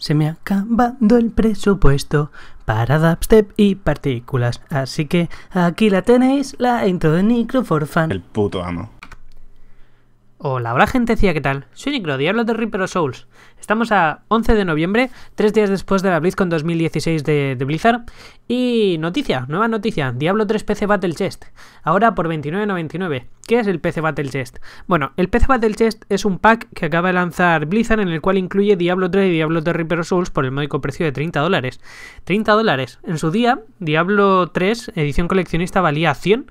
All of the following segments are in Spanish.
Se me ha acabado el presupuesto para dubstep y partículas, así que aquí la tenéis, la intro de Nicro El puto amo. Hola, hola gente, ¿qué tal? Soy Nicro, Diablo de Reaper Souls. Estamos a 11 de noviembre, tres días después de la BlizzCon 2016 de, Blizzard. Y noticia, nueva noticia, Diablo 3 PC Battle Chest, ahora por 29.99. ¿Qué es el PC Battle Chest? Bueno, el PC Battle Chest es un pack que acaba de lanzar Blizzard en el cual incluye Diablo 3 y Diablo de Reaper Souls por el módico precio de 30 dólares. 30 dólares. En su día, Diablo 3, edición coleccionista, valía 100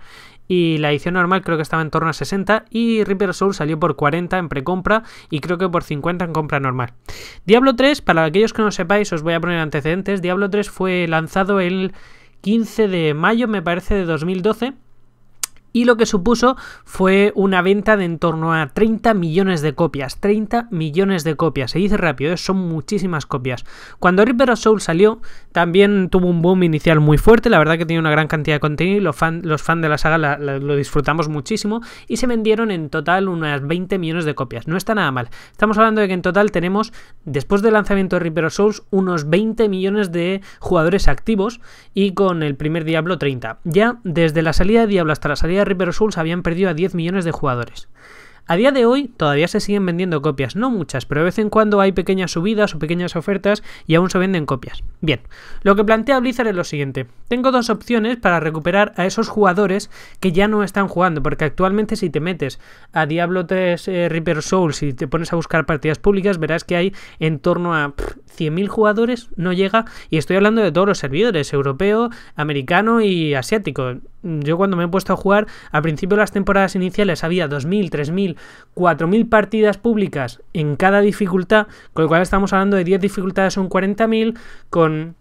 y la edición normal creo que estaba en torno a 60 y Reaper Soul salió por 40 en precompra y creo que por 50 en compra normal. Diablo 3, para aquellos que no sepáis, os voy a poner antecedentes, Diablo 3 fue lanzado el 15 de mayo, me parece, de 2012 y lo que supuso fue una venta de en torno a 30 millones de copias. 30 millones de copias, se dice rápido, ¿eh? son muchísimas copias. Cuando Reaper of Soul salió, también tuvo un boom inicial muy fuerte, la verdad que tiene una gran cantidad de contenido y los fans los de la saga lo disfrutamos muchísimo y se vendieron en total unas 20 millones de copias. No está nada mal. Estamos hablando de que en total tenemos, después del lanzamiento de Reaper Souls, unos 20 millones de jugadores activos y con el primer Diablo 30. Ya desde la salida de Diablo hasta la salida River Reaper Souls habían perdido a 10 millones de jugadores. A día de hoy todavía se siguen vendiendo copias, no muchas, pero de vez en cuando hay pequeñas subidas o pequeñas ofertas y aún se venden copias. Bien, lo que plantea Blizzard es lo siguiente. Tengo dos opciones para recuperar a esos jugadores que ya no están jugando, porque actualmente si te metes a Diablo 3 Reaper Souls y te pones a buscar partidas públicas, verás que hay en torno a 100.000 jugadores no llega, y estoy hablando de todos los servidores, europeo, americano y asiático. Yo cuando me he puesto a jugar, al principio de las temporadas iniciales había 2.000, 3.000, 4.000 partidas públicas en cada dificultad, con lo cual estamos hablando de 10 dificultades son 40.000, con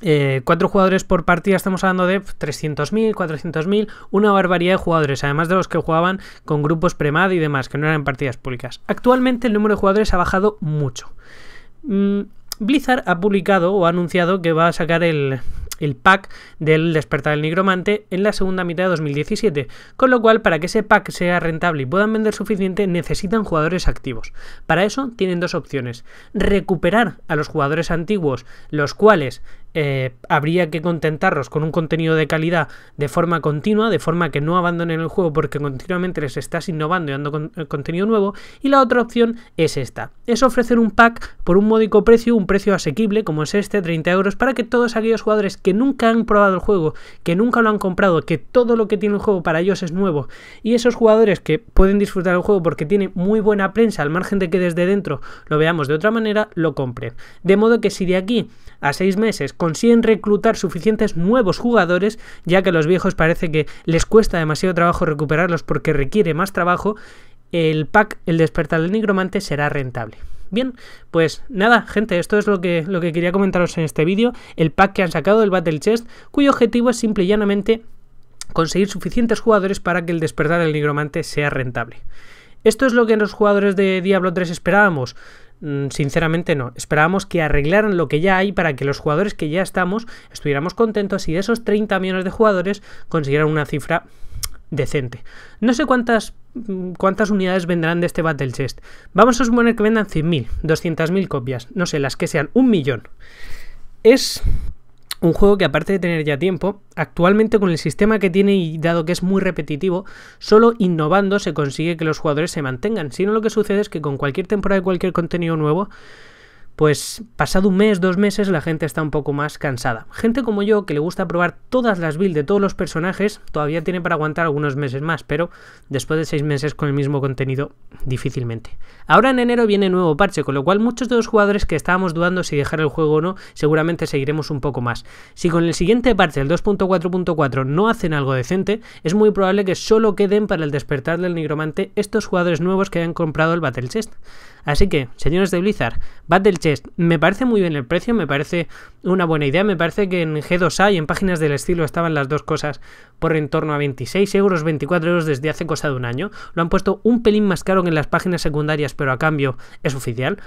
4 eh, cuatro jugadores por partida, estamos hablando de 300.000, 400.000, una barbaridad de jugadores, además de los que jugaban con grupos premad y demás, que no eran partidas públicas. Actualmente el número de jugadores ha bajado mucho. Mm, Blizzard ha publicado o ha anunciado que va a sacar el, pack del despertar del nigromante en la segunda mitad de 2017, con lo cual para que ese pack sea rentable y puedan vender suficiente necesitan jugadores activos. Para eso tienen dos opciones, recuperar a los jugadores antiguos, los cuales eh, habría que contentarlos con un contenido de calidad de forma continua, de forma que no abandonen el juego porque continuamente les estás innovando y dando eh, contenido nuevo. Y la otra opción es esta, es ofrecer un pack por un módico precio, un precio asequible como es este, 30 euros, para que todos aquellos jugadores que nunca han probado el juego, que nunca lo han comprado, que todo lo que tiene el juego para ellos es nuevo, y esos jugadores que pueden disfrutar el juego porque tiene muy buena prensa, al margen de que desde dentro lo veamos de otra manera, lo compren. De modo que si de aquí a seis meses consiguen reclutar suficientes nuevos jugadores, ya que a los viejos parece que les cuesta demasiado trabajo recuperarlos porque requiere más trabajo, el pack El despertar del nigromante será rentable. Bien, pues nada, gente, esto es lo que, lo que quería comentaros en este vídeo, el pack que han sacado el Battle Chest, cuyo objetivo es simple y llanamente conseguir suficientes jugadores para que el despertar del nigromante sea rentable. ¿Esto es lo que los jugadores de Diablo 3 esperábamos? Mm, sinceramente no. Esperábamos que arreglaran lo que ya hay para que los jugadores que ya estamos estuviéramos contentos y de esos 30 millones de jugadores consiguieran una cifra decente. No sé cuántas mm, cuántas unidades vendrán de este Battle Chest. Vamos a suponer que vendan 100.000, 200.000 copias, no sé, las que sean, un millón. Es un juego que aparte de tener ya tiempo, actualmente con el sistema que tiene y dado que es muy repetitivo, solo innovando se consigue que los jugadores se mantengan. Si no lo que sucede es que con cualquier temporada y cualquier contenido nuevo, pues pasado un mes, dos meses, la gente está un poco más cansada. Gente como yo, que le gusta probar todas las builds de todos los personajes, todavía tiene para aguantar algunos meses más, pero después de seis meses con el mismo contenido, difícilmente. Ahora en enero viene nuevo parche, con lo cual muchos de los jugadores que estábamos dudando si dejar el juego o no, seguramente seguiremos un poco más. Si con el siguiente parche, el 2.4.4, no hacen algo decente, es muy probable que solo queden para el despertar del nigromante estos jugadores nuevos que hayan comprado el Battle Chest. Así que, señores de Blizzard, Battle Chest, me parece muy bien el precio, me parece una buena idea, me parece que en G2A y en páginas del estilo estaban las dos cosas por en torno a 26 euros, 24 euros desde hace cosa de un año. Lo han puesto un pelín más caro que en las páginas secundarias, pero a cambio es oficial.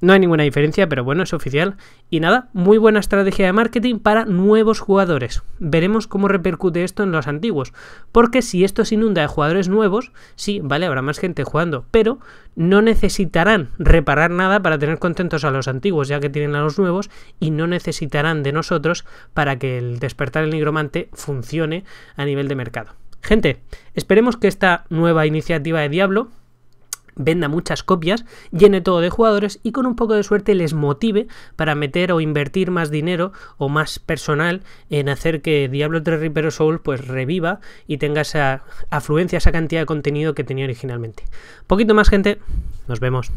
No hay ninguna diferencia, pero bueno, es oficial. Y nada, muy buena estrategia de marketing para nuevos jugadores. Veremos cómo repercute esto en los antiguos. Porque si esto se inunda de jugadores nuevos, sí, vale, habrá más gente jugando, pero no necesitarán reparar nada para tener contentos a los antiguos, ya que tienen a los nuevos, y no necesitarán de nosotros para que el despertar el nigromante funcione a nivel de mercado. Gente, esperemos que esta nueva iniciativa de Diablo venda muchas copias, llene todo de jugadores y con un poco de suerte les motive para meter o invertir más dinero o más personal en hacer que Diablo 3 Reaper Soul pues reviva y tenga esa afluencia, esa cantidad de contenido que tenía originalmente. Poquito más gente, nos vemos.